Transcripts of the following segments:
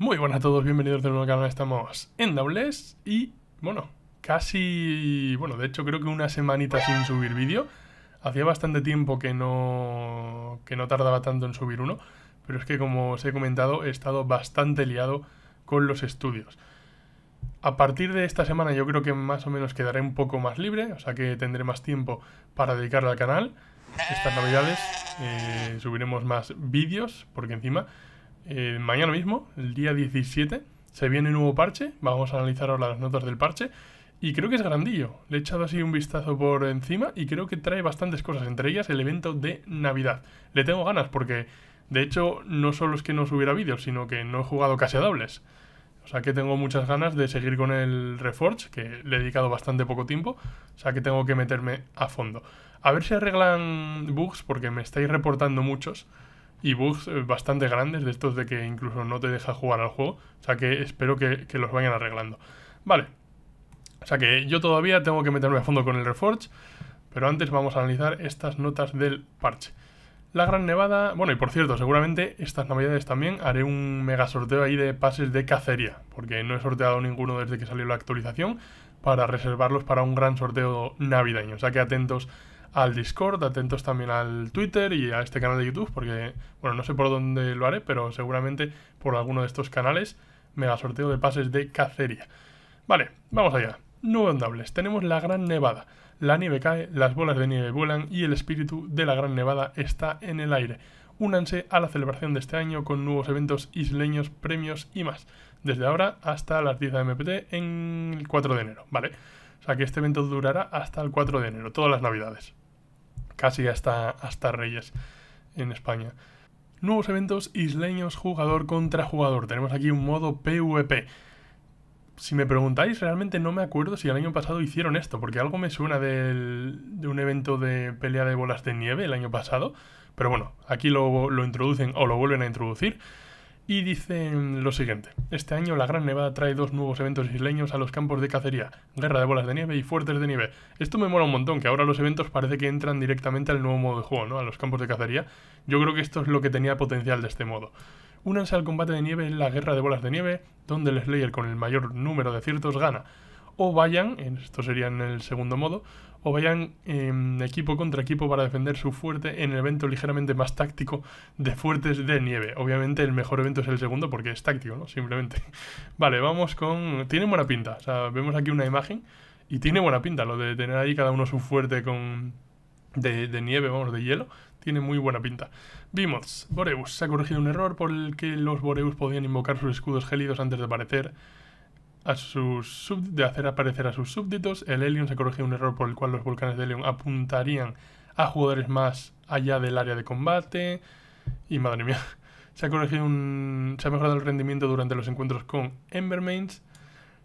Muy buenas a todos, bienvenidos de nuevo al canal, estamos en Doubles y bueno, casi, bueno, de hecho creo que una semanita sin subir vídeo, hacía bastante tiempo que no, que no tardaba tanto en subir uno, pero es que como os he comentado he estado bastante liado con los estudios. A partir de esta semana yo creo que más o menos quedaré un poco más libre, o sea que tendré más tiempo para dedicarle al canal. Estas navidades eh, subiremos más vídeos, porque encima mañana mismo, el día 17, se viene un nuevo parche. Vamos a analizar ahora las notas del parche. Y creo que es grandillo. Le he echado así un vistazo por encima y creo que trae bastantes cosas, entre ellas el evento de Navidad. Le tengo ganas porque, de hecho, no solo es que no subiera vídeos, sino que no he jugado casi a dobles. O sea que tengo muchas ganas de seguir con el Reforge, que le he dedicado bastante poco tiempo. O sea que tengo que meterme a fondo. A ver si arreglan bugs porque me estáis reportando muchos y bugs eh, bastante grandes, de estos de que incluso no te deja jugar al juego. O sea que espero que, los vayan arreglando. Vale. O sea que yo todavía tengo que meterme a fondo con el Reforge, pero antes vamos a analizar estas notas del parche. La Gran Nevada, bueno y por cierto, seguramente estas navidades también haré un mega sorteo ahí de pases de cacería, porque no he sorteado ninguno desde que salió la actualización, para reservarlos para un gran sorteo navideño. O sea que atentos al Discord, atentos también al Twitter y a este canal de YouTube, porque, bueno, no sé por dónde lo haré, pero seguramente por alguno de estos canales, me mega sorteo de pases de cacería. Vale, vamos allá. Nuevos andables. Tenemos la Gran Nevada. La nieve cae, las bolas de nieve vuelan y el espíritu de la Gran Nevada está en el aire. Únanse a la celebración de este año con nuevos eventos isleños, premios y más. Desde ahora hasta las 10 de MPT en el 4 de enero, ¿vale? O sea que este evento durará hasta el 4 de enero, todas las navidades casi hasta, hasta Reyes en España. Nuevos eventos isleños jugador contra jugador. Tenemos aquí un modo PvP. Si me preguntáis, realmente no me acuerdo si el año pasado hicieron esto, porque algo me suena de un evento de pelea de bolas de nieve el año pasado. Pero bueno, aquí lo, lo introducen o lo vuelven a introducir y dicen lo siguiente. Este año la Gran Nevada trae dos nuevos eventos isleños a los campos de cacería, guerra de bolas de nieve y fuertes de nieve. Esto me mola un montón, que ahora los eventos parece que entran directamente al nuevo modo de juego, ¿no? A los campos de cacería. Yo creo que esto es lo que tenía potencial de este modo. Únanse al combate de nieve en la guerra de bolas de nieve, donde el Slayer con el mayor número de ciertos gana o vayan, esto sería en el segundo modo, o vayan em, equipo contra equipo para defender su fuerte en el evento ligeramente más táctico de fuertes de nieve. Obviamente el mejor evento es el segundo porque es táctico, ¿no? Simplemente. Vale, vamos con... Tiene buena pinta. O sea, vemos aquí una imagen y tiene buena pinta lo de tener ahí cada uno su fuerte con... De, nieve, vamos, de hielo. Tiene muy buena pinta. Vimos, Boreus. Se ha corregido un error por el que los Boreus podían invocar sus escudos gélidos antes de aparecer de hacer aparecer a sus súbditos. El Helion se corrige un error por el cual los volcanes de Helion apuntarían a jugadores más allá del área de combate. Y madre mía, se ha corregido un, se ha mejorado el rendimiento durante los encuentros con Embermains.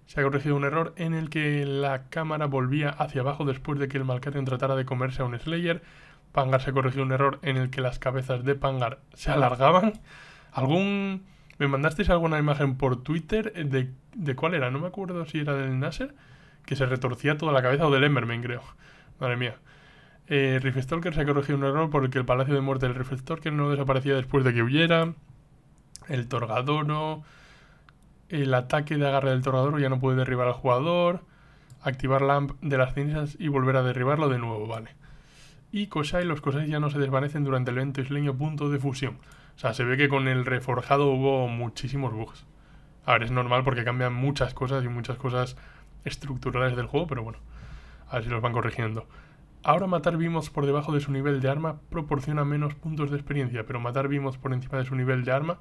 Se ha corregido un error en el que la cámara volvía hacia abajo después de que el Malkarion tratara de comerse a un Slayer. Pangar se corrigió un error en el que las cabezas de Pangar se alargaban. Algún me mandasteis alguna imagen por Twitter de, cuál era, no me acuerdo si era del Nasser, que se retorcía toda la cabeza o del Emberman, creo. Madre mía. Eh, que se ha corregido un error porque el Palacio de Muerte del que no desaparecía después de que huyera. El Torgadoro. El ataque de agarre del Torgadoro ya no puede derribar al jugador. Activar Lamp de las cenizas y volver a derribarlo de nuevo, vale. Y Kosai, los Kosai ya no se desvanecen durante el evento isleño punto de fusión. O sea, se ve que con el reforjado hubo muchísimos bugs. A ver, es normal porque cambian muchas cosas y muchas cosas estructurales del juego, pero bueno, a ver si los van corrigiendo. Ahora matar vimos por debajo de su nivel de arma proporciona menos puntos de experiencia, pero matar vimos por encima de su nivel de arma...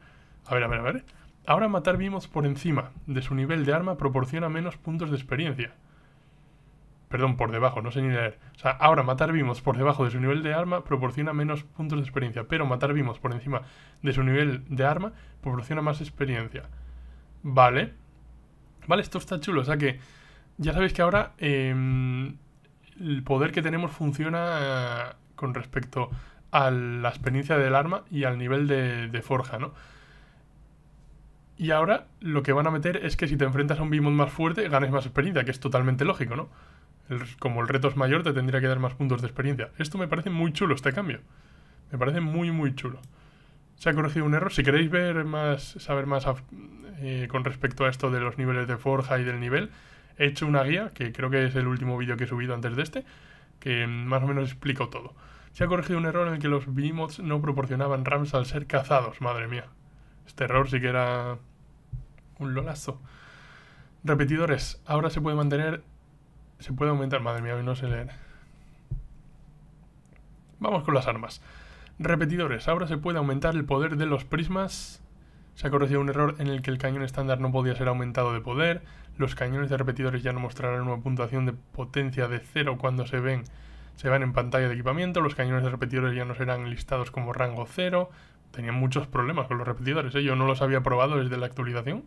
A ver, a ver, a ver. ¿eh? Ahora matar vimos por encima de su nivel de arma proporciona menos puntos de experiencia. Perdón, por debajo, no sé ni leer. O sea, ahora matar vimos por debajo de su nivel de arma proporciona menos puntos de experiencia, pero matar vimos por encima de su nivel de arma proporciona más experiencia. Vale. Vale, esto está chulo. O sea que ya sabéis que ahora em, el poder que tenemos funciona eh, con respecto a la experiencia del arma y al nivel de, forja, ¿no? Y ahora lo que van a meter es que si te enfrentas a un Bimon más fuerte, ganes más experiencia, que es totalmente lógico, ¿no? como el reto es mayor, te tendría que dar más puntos de experiencia. Esto me parece muy chulo, este cambio. Me parece muy, muy chulo. Se ha corregido un error. Si queréis ver más, saber más eh, con respecto a esto de los niveles de forja y del nivel, he hecho una guía, que creo que es el último vídeo que he subido antes de este, que más o menos explico todo. Se ha corregido un error en el que los B-Mods no proporcionaban rams al ser cazados, madre mía. Este error sí que era un lolazo. Repetidores. Ahora se puede mantener se puede aumentar, madre mía, hoy no se leer. Vamos con las armas. Repetidores. Ahora se puede aumentar el poder de los prismas. Se ha corregido un error en el que el cañón estándar no podía ser aumentado de poder. Los cañones de repetidores ya no mostrarán una puntuación de potencia de cero cuando se ven. Se van en pantalla de equipamiento. Los cañones de repetidores ya no serán listados como rango cero. Tenían muchos problemas con los repetidores. ¿eh? Yo no los había probado desde la actualización.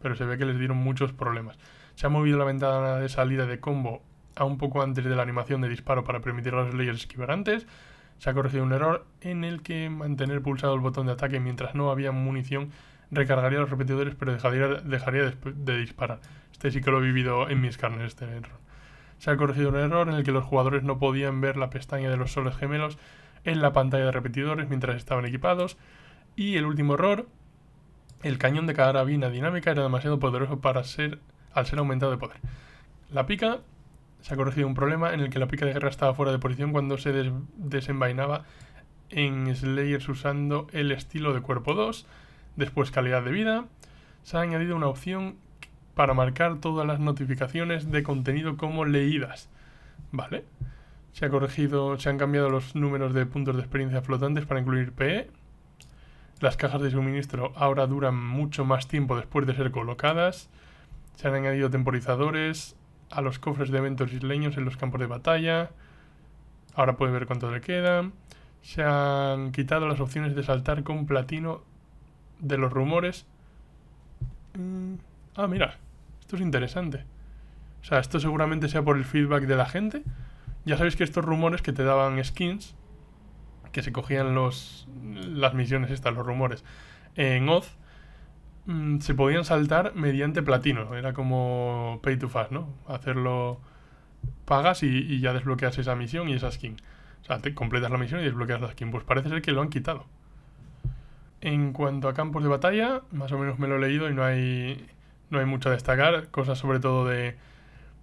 Pero se ve que les dieron muchos problemas. Se ha movido la ventana de salida de combo a un poco antes de la animación de disparo para permitir a los layers esquivar antes. Se ha corregido un error en el que mantener pulsado el botón de ataque mientras no había munición recargaría los repetidores pero dejaría, dejaría de, disparar. Este sí que lo he vivido en mis carnes, este error. Se ha corregido un error en el que los jugadores no podían ver la pestaña de los soles gemelos en la pantalla de repetidores mientras estaban equipados. Y el último error, el cañón de cada carabina dinámica era demasiado poderoso para ser al ser aumentado de poder. La pica se ha corregido un problema en el que la pica de guerra estaba fuera de posición cuando se desenvainaba en Slayers usando el estilo de cuerpo 2, después calidad de vida. Se ha añadido una opción para marcar todas las notificaciones de contenido como leídas. ¿Vale? Se ha corregido, se han cambiado los números de puntos de experiencia flotantes para incluir PE. Las cajas de suministro ahora duran mucho más tiempo después de ser colocadas. Se han añadido temporizadores a los cofres de eventos isleños en los campos de batalla. Ahora puede ver cuánto le quedan. Se han quitado las opciones de saltar con platino de los rumores. Mm, ah, mira. Esto es interesante. O sea, esto seguramente sea por el feedback de la gente. Ya sabéis que estos rumores que te daban skins, que se cogían los, las misiones estas, los rumores, en Oz, Mm, se podían saltar mediante platino. Era como pay to fast, ¿no? Hacerlo pagas y, ya desbloqueas esa misión y esa skin. O sea, te completas la misión y desbloqueas la skin. Pues parece ser que lo han quitado. En cuanto a campos de batalla, más o menos me lo he leído y no hay, no hay mucho a destacar. Cosas sobre todo de,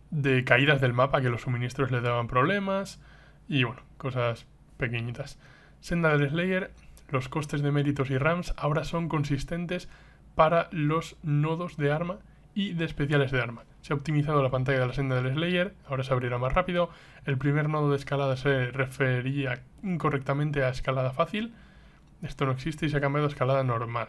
de caídas del mapa, que los suministros le daban problemas. Y bueno, cosas pequeñitas. Senda del Slayer, los costes de méritos y rams ahora son consistentes para los nodos de arma y de especiales de arma. Se ha optimizado la pantalla de la senda del Slayer, ahora se abrirá más rápido. El primer nodo de escalada se refería incorrectamente a escalada fácil. Esto no existe y se ha cambiado a escalada normal.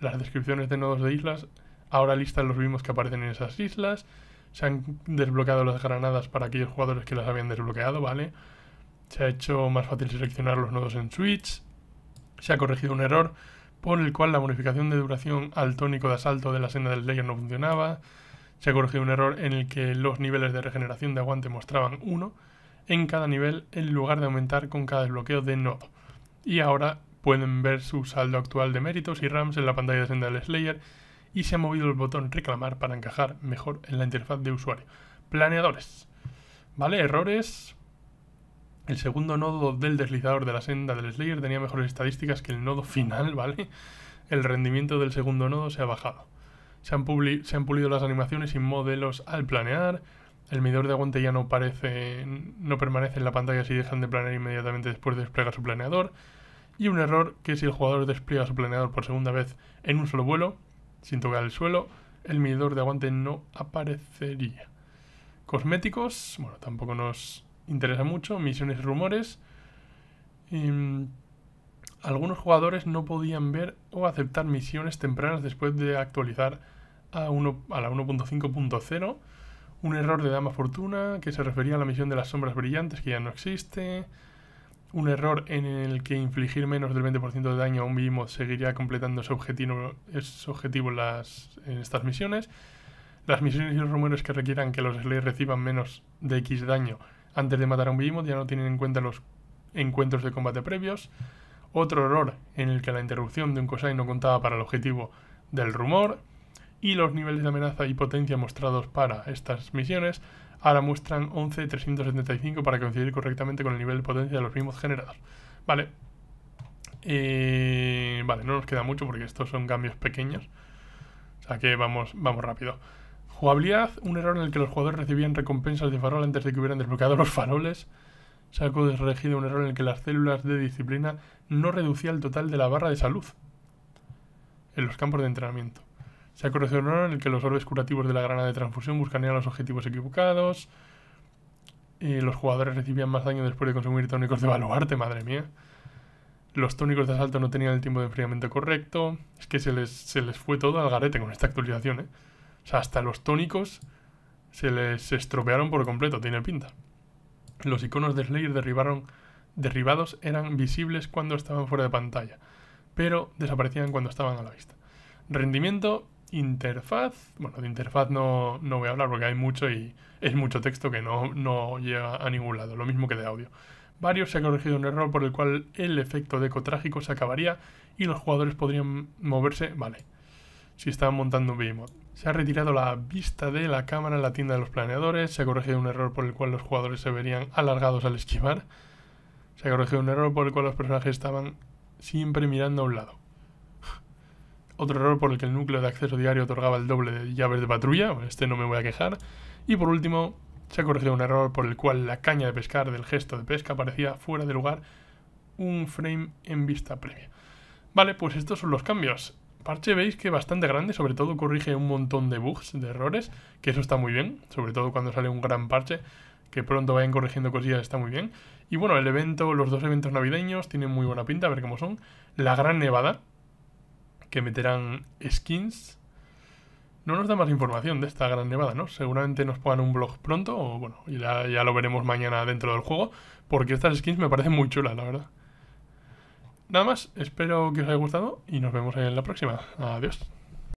Las descripciones de nodos de islas ahora listan los mismos que aparecen en esas islas. Se han desbloqueado las granadas para aquellos jugadores que las habían desbloqueado, ¿vale? Se ha hecho más fácil seleccionar los nodos en Switch. Se ha corregido un error por el cual la bonificación de duración al tónico de asalto de la senda del Slayer no funcionaba, se corrigió un error en el que los niveles de regeneración de aguante mostraban 1 en cada nivel en lugar de aumentar con cada desbloqueo de nodo. Y ahora pueden ver su saldo actual de méritos y rams en la pantalla de senda del Slayer y se ha movido el botón reclamar para encajar mejor en la interfaz de usuario. Planeadores. ¿Vale? Errores el segundo nodo del deslizador de la senda del Slayer tenía mejores estadísticas que el nodo final, ¿vale? El rendimiento del segundo nodo se ha bajado. Se han, pulido las animaciones y modelos al planear. El medidor de aguante ya no, parece, no permanece en la pantalla si dejan de planear inmediatamente después de desplegar su planeador. Y un error que si el jugador despliega su planeador por segunda vez en un solo vuelo, sin tocar el suelo, el medidor de aguante no aparecería. Cosméticos, bueno, tampoco nos interesa mucho, misiones y rumores. Em, algunos jugadores no podían ver o aceptar misiones tempranas después de actualizar a, a la 1.5.0. Un error de Dama Fortuna que se refería a la misión de las sombras brillantes que ya no existe. Un error en el que infligir menos del 20% de daño a un mimo seguiría completando su objetivo, las, en estas misiones. Las misiones y los rumores que requieran que los Slayers reciban menos de X daño antes de matar a un Behemoth, ya no tienen en cuenta los encuentros de combate previos. Otro error en el que la interrupción de un Kosai no contaba para el objetivo del rumor. Y los niveles de amenaza y potencia mostrados para estas misiones ahora muestran 11.375 para coincidir correctamente con el nivel de potencia de los mismos generados. Vale. Eh, vale, no nos queda mucho porque estos son cambios pequeños. O sea que vamos, vamos rápido. Jugabilidad, un error en el que los jugadores recibían recompensas de farol antes de que hubieran desbloqueado los faroles. Se ha un error en el que las células de disciplina no reducían el total de la barra de salud en los campos de entrenamiento. Se ha corregido un error en el que los orbes curativos de la grana de transfusión buscarían los objetivos equivocados. Y eh, los jugadores recibían más daño después de consumir tónicos de baluarte, madre mía. Los tónicos de asalto no tenían el tiempo de enfriamiento correcto. Es que se les, se les fue todo al garete con esta actualización, ¿eh? sea, hasta los tónicos se les estropearon por completo, tiene pinta. Los iconos de Slayer derribaron, derribados eran visibles cuando estaban fuera de pantalla, pero desaparecían cuando estaban a la vista. Rendimiento, interfaz. Bueno, de interfaz no, voy a hablar porque hay mucho y es mucho texto que no, no llega a ningún lado, lo mismo que de audio. Varios se ha corregido un error por el cual el efecto de eco trágico se acabaría y los jugadores podrían moverse. Vale si estaban montando un Se ha retirado la vista de la cámara en la tienda de los planeadores, se ha corregido un error por el cual los jugadores se verían alargados al esquivar, se ha corregido un error por el cual los personajes estaban siempre mirando a un lado. Otro error por el que el núcleo de acceso diario otorgaba el doble de llaves de patrulla, este no me voy a quejar. Y por último, se ha corregido un error por el cual la caña de pescar del gesto de pesca parecía fuera de lugar un frame en vista previa. Vale, pues estos son los cambios parche veis que bastante grande, sobre todo corrige un montón de bugs, de errores, que eso está muy bien, sobre todo cuando sale un gran parche, que pronto vayan corrigiendo cosillas, está muy bien. Y bueno, el evento, los dos eventos navideños tienen muy buena pinta, a ver cómo son. La gran nevada, que meterán skins. No nos da más información de esta gran nevada, ¿no? Seguramente nos pongan un blog pronto, o bueno, ya, ya lo veremos mañana dentro del juego, porque estas skins me parecen muy chulas, la verdad nada más, espero que os haya gustado y nos vemos en la próxima. Adiós.